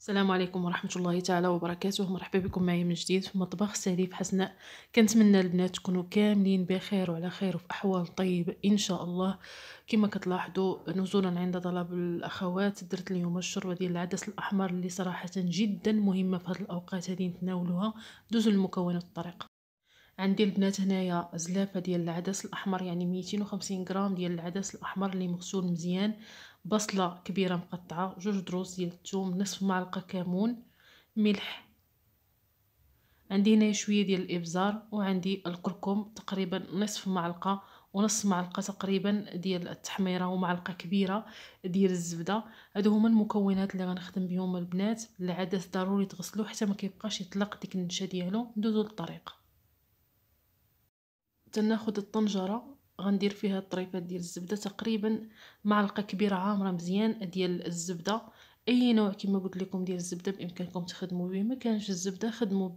السلام عليكم ورحمة الله تعالى وبركاته مرحبا بكم معي من جديد في مطبخ سليف حسناء كنتمنى البنات تكونوا كاملين بخير وعلى خير وفي أحوال طيبة إن شاء الله كما كتلاحظوا نزولا عند طلب الأخوات درت اليوم الشربة ديال العدس الأحمر اللي صراحة جدا مهمة في هذه الأوقات هذه نتناولوها دوزوا المكونات الطريقة عندي البنات هنايا زلافه ديال العدس الاحمر يعني 250 غرام ديال العدس الاحمر اللي مغسول مزيان بصله كبيره مقطعه جوج دروس ديال الثوم نصف معلقه كمون ملح عندي هنا شويه ديال الابزار وعندي الكركم تقريبا نصف معلقه ونص معلقه تقريبا ديال التحميره ومعلقه كبيره ديال الزبده هادو هما المكونات اللي غنخدم بهم البنات العدس ضروري تغسلوه حتى ما كيبقاش يطلق ديك النشا ديالو ندوزو للطريقه تناخد الطنجره غندير فيها الطريفات ديال الزبده تقريبا معلقه كبيره عامره مزيان ديال الزبده اي نوع كما قلت لكم ديال الزبده بامكانكم تخدموا به ما كانش الزبده خدموا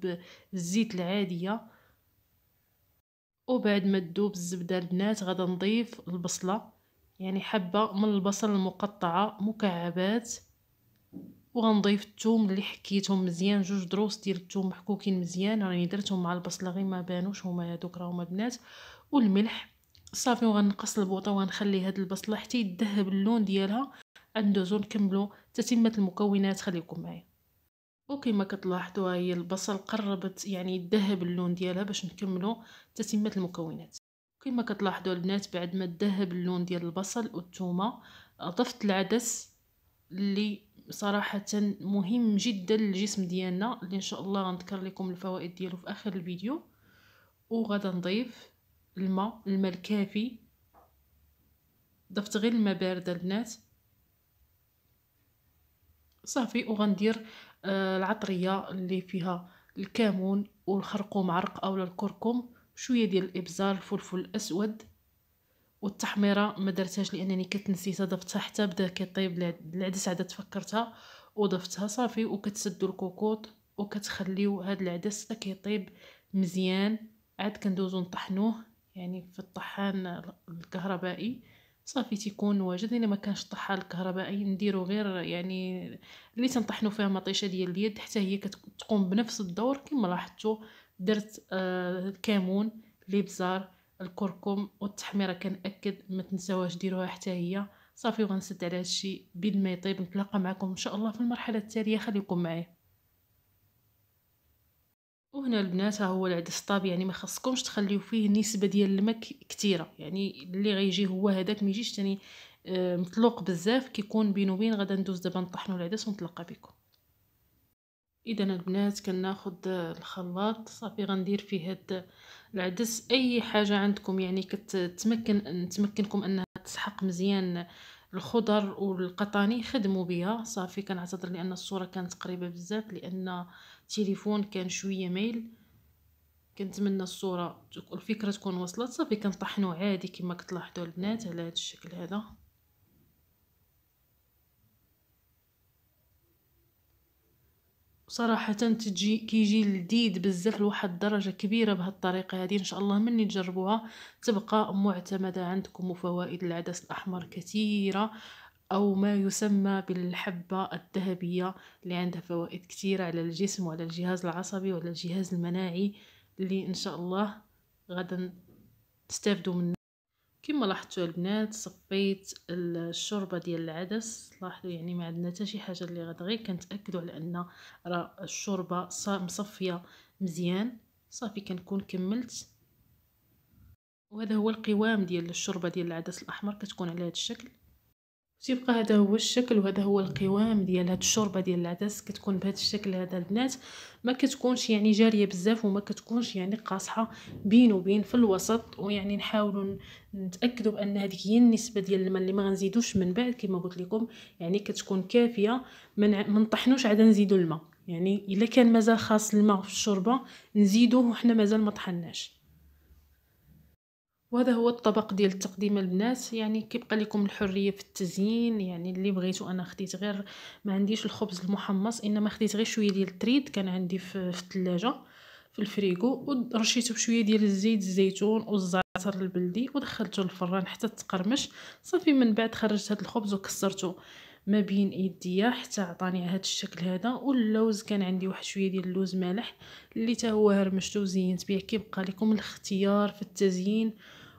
بالزيت العاديه وبعد ما تذوب الزبده البنات غدا نضيف البصله يعني حبه من البصل المقطعه مكعبات وغنضيف الثوم اللي حكيتهم مزيان جوج دروس ديال الثوم محكوكين مزيان راني درتهم مع البصله غير ما بانوش هما هادوك راهما البنات والملح صافي وغنقص البوطه وغنخلي هاد البصله حتى يذهب اللون ديالها ندوزو نكملو تتمه المكونات خليكم معايا وكما كتلاحظوا هي البصل قربت يعني يذهب اللون ديالها باش نكملو تتمه المكونات كما كتلاحظوا البنات بعد ما ذهب اللون ديال البصل والثومه ضفت العدس اللي صراحة مهم جدا للجسم ديالنا اللي ان شاء الله غنذكر لكم الفوائد ديالو في اخر الفيديو وغدا نضيف الماء الماء الكافي ضفت غير الماء بارد البنات صافي وغندير آه العطريه اللي فيها الكمون والخرقوم عرق اولا الكركم شويه ديال الابزار الفلفل الاسود والتحميره ما درتهاش لانني كنت نسيتها ضفتها حتى بدا كيطيب العدس عاد تفكرتها وضفتها صافي وكتسدوا الكوكوط وكتخليو هاد العدس حتى كيطيب مزيان عاد كندوزو نطحنوه يعني في الطحان الكهربائي صافي تيكون واجد الا يعني ما كانش الطحال الكهربائي نديرو غير يعني اللي تنطحنو فيها مطيشه ديال اليد حتى هي كتقوم بنفس الدور كما لاحظتوا درت آه الكامون الابزار الكركم والتحميره كنأكد ما تنساوهاش ديروها حتى هي صافي وغنسد على هادشي بيد ما يطيب نتلاقى معكم ان شاء الله في المرحله التاليه خليكم معايا وهنا البنات ها هو العدس طاب يعني ما خصكمش تخليو فيه نسبه ديال الماء كثيره يعني اللي غيجي هو هذاك ما يجيش ثاني آه، مطلوق بزاف كيكون بينو وبين غدا ندوز دابا نطحنو العدس ونتلاقى بكم اذا البنات كناخد الخلاط صافي غندير فيه هاد العدس اي حاجه عندكم يعني كتمكن تمكنكم انها تسحق مزيان الخضر والقطاني خدموا بها صافي كنعتذر لان الصوره كانت قريبه بزاف لان التليفون كان شويه مايل كنتمنى الصوره الفكره تكون وصلت صافي كنطحنو عادي كما كتلاحظوا البنات على هذا الشكل هذا صراحة تجي كيجي لذيذ بزاف لواحد الدرجة كبيرة بهالطريقة هذه ان شاء الله مني تجربوها تبقى معتمدة عندكم وفوائد العدس الاحمر كثيرة او ما يسمى بالحبة الذهبية اللي عندها فوائد كثيرة على الجسم وعلى الجهاز العصبي وعلى الجهاز المناعي اللي ان شاء الله غدا تستافدوا منه كما لاحظتوا البنات صفيت الشوربه ديال العدس لاحظوا يعني ما عندنا حتى شي حاجه اللي غدا غير كنتاكدوا على ان راه الشوربه مصفيه مزيان صافي كنكون كملت وهذا هو القوام ديال الشوربه ديال العدس الاحمر كتكون على هذا الشكل تيبقى هذا هو الشكل وهذا هو القوام ديال هاد الشوربه ديال العدس كتكون بهذا الشكل هذا البنات ما كتكونش يعني جاريه بزاف وما كتكونش يعني قاصحه بين وبين في الوسط ويعني نحاولوا نتاكدوا بان هذيك هي النسبه ديال الماء اللي ما غنزيدوش من بعد كما قلت لكم يعني كتكون كافيه ما نطحنوش عاد نزيدوا الماء يعني الا كان مازال خاص الماء في الشوربه نزيدوه وحنا مازال ما طحناش وهذا هو الطبق ديال التقديم البنات يعني كيبقى لكم الحريه في التزيين يعني اللي بغيتو انا خديت غير ما عنديش الخبز المحمص انما خديت غير شويه ديال التريد كان عندي في, في الثلاجه في الفريغو ورشيته بشويه ديال الزيت الزيتون والزعتر البلدي ودخلته للفران حتى تقرمش صافي من بعد خرجت هذا الخبز وكسرته ما بين ايديا حتى عطاني هذا الشكل هذا واللوز كان عندي واحد شويه ديال اللوز مالح اللي تا هو هرمشته وزينت به كيبقى لكم الاختيار في التزيين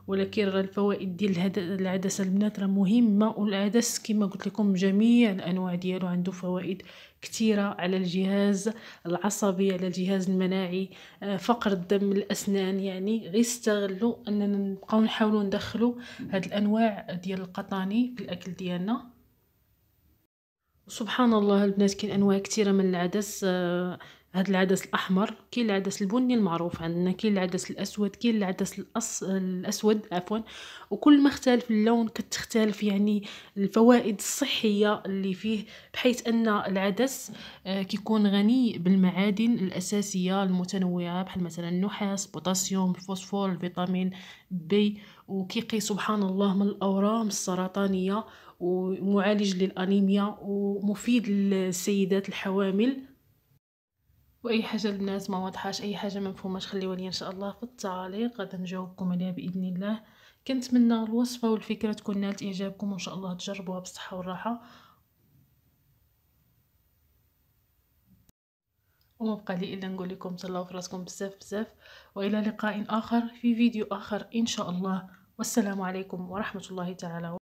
ولكن راه الفوائد ديال العدسه البنات راه مهمه والعدس كما قلت لكم جميع الانواع ديالو عنده فوائد كثيره على الجهاز العصبي على الجهاز المناعي آه، فقر الدم الاسنان يعني غير استغلوا اننا نبقاو نحاولوا ندخلوا هاد الانواع ديال القطاني في الاكل ديالنا سبحان الله البنات كاين انواع كثيره من العدس آه، هاد العدس الاحمر كاين العدس البني المعروف عندنا كاين العدس الاسود كاين العدس الأس... الاسود عفوا وكل ما اختلف اللون كتختلف يعني الفوائد الصحيه اللي فيه بحيث ان العدس آه، كيكون غني بالمعادن الاساسيه المتنوعه بحال مثلا النحاس بوتاسيوم الفوسفور الفيتامين بي وكيقي سبحان الله من الاورام السرطانيه ومعالج للانيميا ومفيد للسيدات الحوامل واي حاجه الناس ما واضحاش اي حاجه ما مفهوماش خليوها لي ان شاء الله في التعليق غادي نجاوبكم عليها باذن الله كنتمنى الوصفه والفكره تكون نالت اعجابكم وان شاء الله تجربوها بالصحه والراحه وما بقى لي الا نقول لكم تهلاو في راسكم بزاف بزاف والى لقاء اخر في فيديو اخر ان شاء الله والسلام عليكم ورحمه الله تعالى